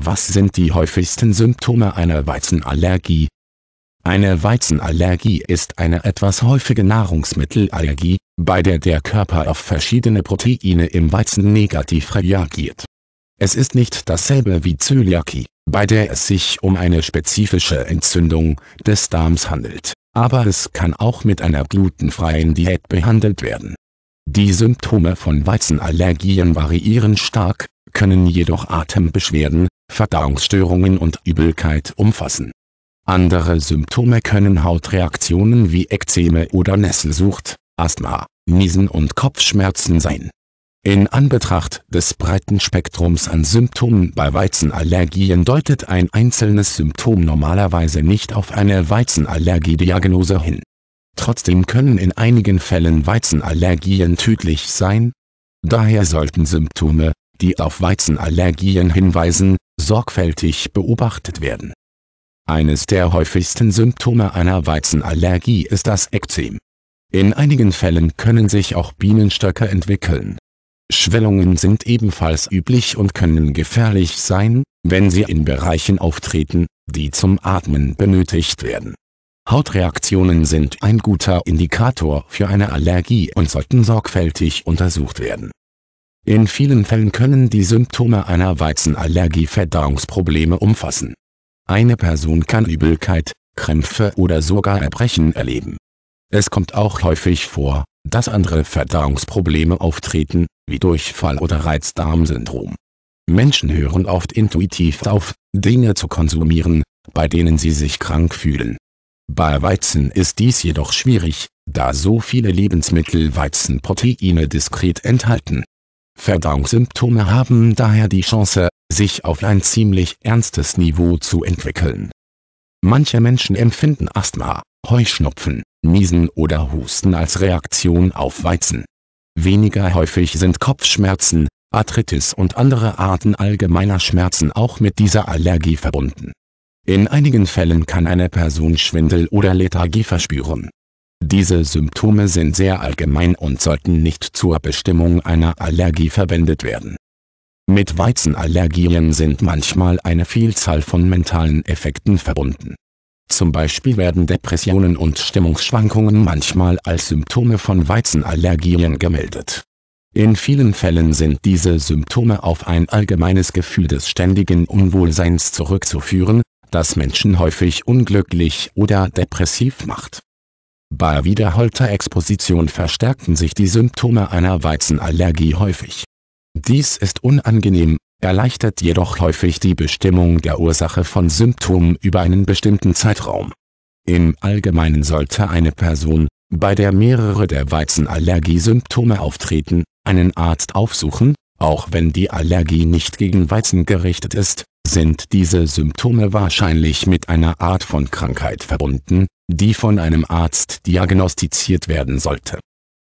Was sind die häufigsten Symptome einer Weizenallergie? Eine Weizenallergie ist eine etwas häufige Nahrungsmittelallergie, bei der der Körper auf verschiedene Proteine im Weizen negativ reagiert. Es ist nicht dasselbe wie Zöliakie, bei der es sich um eine spezifische Entzündung des Darms handelt, aber es kann auch mit einer glutenfreien Diät behandelt werden. Die Symptome von Weizenallergien variieren stark, können jedoch Atembeschwerden, Verdauungsstörungen und Übelkeit umfassen. Andere Symptome können Hautreaktionen wie Ekzeme oder Nesselsucht, Asthma, Niesen und Kopfschmerzen sein. In Anbetracht des breiten Spektrums an Symptomen bei Weizenallergien deutet ein einzelnes Symptom normalerweise nicht auf eine Weizenallergiediagnose hin. Trotzdem können in einigen Fällen Weizenallergien tödlich sein. Daher sollten Symptome, die auf Weizenallergien hinweisen, sorgfältig beobachtet werden. Eines der häufigsten Symptome einer Weizenallergie ist das Ekzem. In einigen Fällen können sich auch Bienenstöcke entwickeln. Schwellungen sind ebenfalls üblich und können gefährlich sein, wenn sie in Bereichen auftreten, die zum Atmen benötigt werden. Hautreaktionen sind ein guter Indikator für eine Allergie und sollten sorgfältig untersucht werden in vielen Fällen können die Symptome einer Weizenallergie Verdauungsprobleme umfassen. Eine Person kann Übelkeit, Krämpfe oder sogar Erbrechen erleben. Es kommt auch häufig vor, dass andere Verdauungsprobleme auftreten, wie Durchfall oder Reizdarmsyndrom. Menschen hören oft intuitiv auf, Dinge zu konsumieren, bei denen sie sich krank fühlen. Bei Weizen ist dies jedoch schwierig, da so viele Lebensmittel Weizenproteine diskret enthalten. Verdauungssymptome haben daher die Chance, sich auf ein ziemlich ernstes Niveau zu entwickeln. Manche Menschen empfinden Asthma, Heuschnupfen, Niesen oder Husten als Reaktion auf Weizen. Weniger häufig sind Kopfschmerzen, Arthritis und andere Arten allgemeiner Schmerzen auch mit dieser Allergie verbunden. In einigen Fällen kann eine Person Schwindel oder Lethargie verspüren diese Symptome sind sehr allgemein und sollten nicht zur Bestimmung einer Allergie verwendet werden. Mit Weizenallergien sind manchmal eine Vielzahl von mentalen Effekten verbunden. Zum Beispiel werden Depressionen und Stimmungsschwankungen manchmal als Symptome von Weizenallergien gemeldet. In vielen Fällen sind diese Symptome auf ein allgemeines Gefühl des ständigen Unwohlseins zurückzuführen, das Menschen häufig unglücklich oder depressiv macht bei wiederholter Exposition verstärkten sich die Symptome einer Weizenallergie häufig. Dies ist unangenehm, erleichtert jedoch häufig die Bestimmung der Ursache von Symptomen über einen bestimmten Zeitraum. Im Allgemeinen sollte eine Person, bei der mehrere der Weizenallergiesymptome auftreten, einen Arzt aufsuchen, auch wenn die Allergie nicht gegen Weizen gerichtet ist, sind diese Symptome wahrscheinlich mit einer Art von Krankheit verbunden, die von einem Arzt diagnostiziert werden sollte